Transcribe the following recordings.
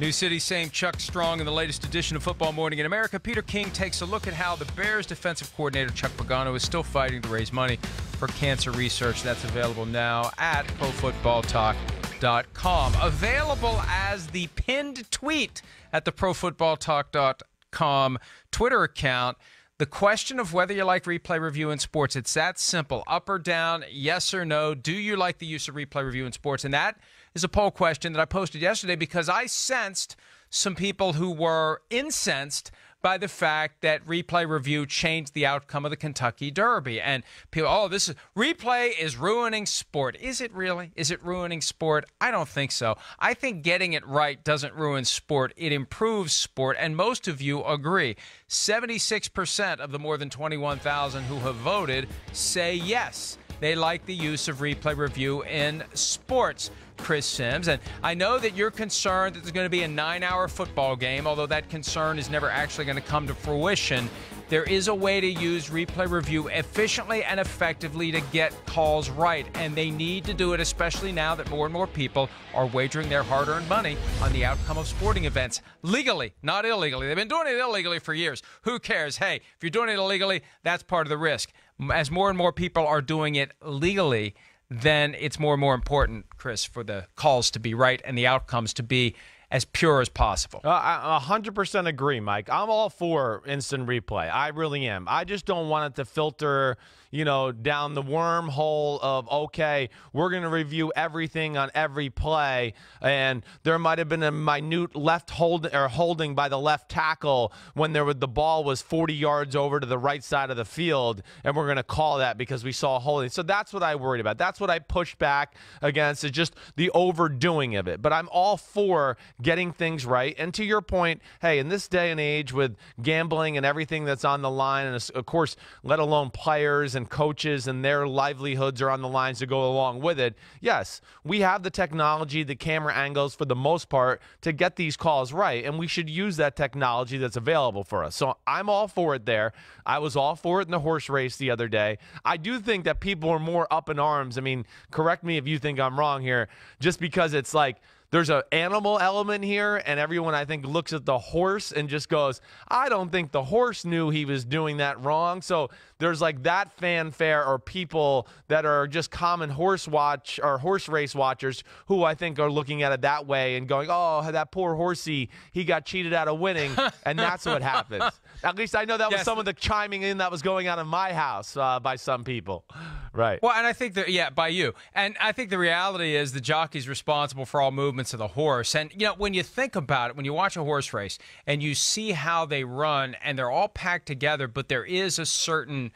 New City same Chuck Strong in the latest edition of Football Morning in America. Peter King takes a look at how the Bears defensive coordinator Chuck Pagano is still fighting to raise money for cancer research. That's available now at profootballtalk.com. Available as the pinned tweet at the profootballtalk.com Twitter account. The question of whether you like replay review in sports, it's that simple. Up or down, yes or no. Do you like the use of replay review in sports? And that is a poll question that I posted yesterday because I sensed some people who were incensed by the fact that replay review changed the outcome of the Kentucky Derby. And people, oh, this is replay is ruining sport. Is it really? Is it ruining sport? I don't think so. I think getting it right doesn't ruin sport, it improves sport. And most of you agree. 76% of the more than 21,000 who have voted say yes. They like the use of replay review in sports. Chris Sims. And I know that you're concerned that there's going to be a nine hour football game, although that concern is never actually going to come to fruition. There is a way to use replay review efficiently and effectively to get calls right. And they need to do it, especially now that more and more people are wagering their hard earned money on the outcome of sporting events legally, not illegally. They've been doing it illegally for years. Who cares? Hey, if you're doing it illegally, that's part of the risk as more and more people are doing it legally, then it's more and more important, Chris, for the calls to be right and the outcomes to be as pure as possible. Uh, I 100% agree, Mike. I'm all for instant replay. I really am. I just don't want it to filter, you know, down the wormhole of, okay, we're going to review everything on every play, and there might have been a minute left hold or holding by the left tackle when there was, the ball was 40 yards over to the right side of the field, and we're going to call that because we saw a holding. So that's what I worried about. That's what I pushed back against is just the overdoing of it. But I'm all for getting things right. And to your point, hey, in this day and age with gambling and everything that's on the line, and of course, let alone players and coaches and their livelihoods are on the lines to go along with it. Yes, we have the technology, the camera angles for the most part to get these calls right. And we should use that technology that's available for us. So I'm all for it there. I was all for it in the horse race the other day. I do think that people are more up in arms. I mean, correct me if you think I'm wrong here, just because it's like, there's an animal element here, and everyone I think looks at the horse and just goes, I don't think the horse knew he was doing that wrong. So there's like that fanfare or people that are just common horse watch or horse race watchers who I think are looking at it that way and going, oh, that poor horsey, he got cheated out of winning. and that's what happens. At least I know that yes. was some of the chiming in that was going on in my house uh, by some people. Right. Well, and I think that, yeah, by you. And I think the reality is the jockey's responsible for all movements of the horse. And, you know, when you think about it, when you watch a horse race and you see how they run and they're all packed together, but there is a certain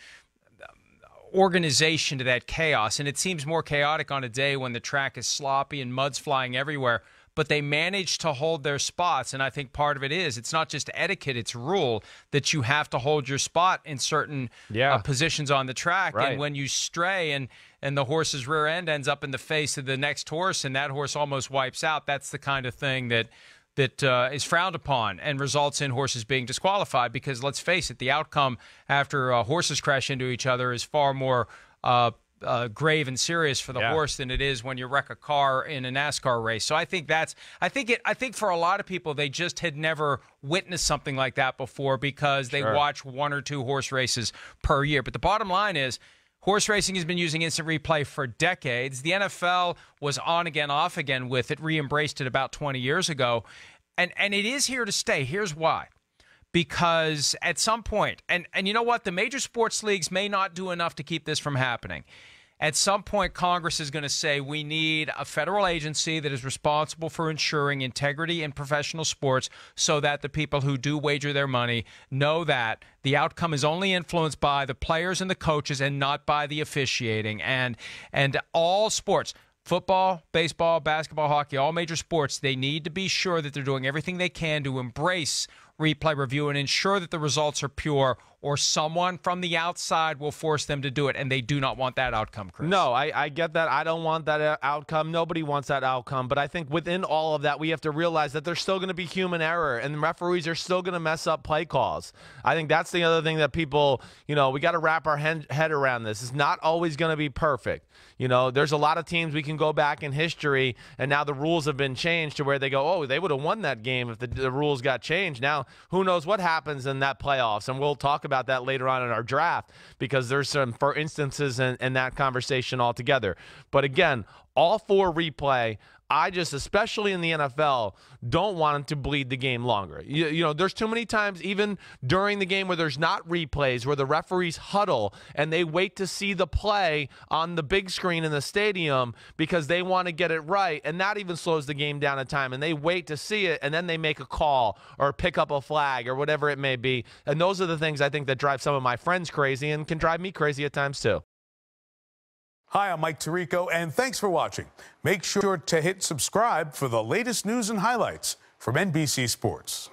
organization to that chaos. And it seems more chaotic on a day when the track is sloppy and mud's flying everywhere. But they manage to hold their spots. And I think part of it is it's not just etiquette, it's rule that you have to hold your spot in certain uh, yeah. uh, positions on the track. Right. And when you stray and, and the horse's rear end ends up in the face of the next horse and that horse almost wipes out, that's the kind of thing that that uh, is frowned upon and results in horses being disqualified. Because let's face it, the outcome after uh, horses crash into each other is far more uh, uh, grave and serious for the yeah. horse than it is when you wreck a car in a NASCAR race. So I think that's I think it I think for a lot of people they just had never witnessed something like that before because they watch one or two horse races per year. But the bottom line is Horse racing has been using instant replay for decades. The NFL was on again, off again with it, re embraced it about 20 years ago. And, and it is here to stay. Here's why. Because at some point, and, and you know what? The major sports leagues may not do enough to keep this from happening. At some point, Congress is going to say we need a federal agency that is responsible for ensuring integrity in professional sports so that the people who do wager their money know that the outcome is only influenced by the players and the coaches and not by the officiating. And, and all sports, football, baseball, basketball, hockey, all major sports, they need to be sure that they're doing everything they can to embrace replay review and ensure that the results are pure or someone from the outside will force them to do it, and they do not want that outcome, Chris. No, I, I get that. I don't want that uh, outcome. Nobody wants that outcome. But I think within all of that, we have to realize that there's still going to be human error, and referees are still going to mess up play calls. I think that's the other thing that people, you know, we got to wrap our head, head around this. It's not always going to be perfect. You know, there's a lot of teams we can go back in history, and now the rules have been changed to where they go, oh, they would have won that game if the, the rules got changed. Now, who knows what happens in that playoffs? And we'll talk about about that later on in our draft because there's some for instances in, in that conversation altogether. But again, all four replay I just, especially in the NFL, don't want him to bleed the game longer. You, you, know, there's too many times, even during the game, where there's not replays, where the referees huddle and they wait to see the play on the big screen in the stadium because they want to get it right. And that even slows the game down a time. And they wait to see it and then they make a call or pick up a flag or whatever it may be. And those are the things I think that drive some of my friends crazy and can drive me crazy at times too. Hi, I'm Mike Tirico, and thanks for watching. Make sure to hit subscribe for the latest news and highlights from NBC Sports.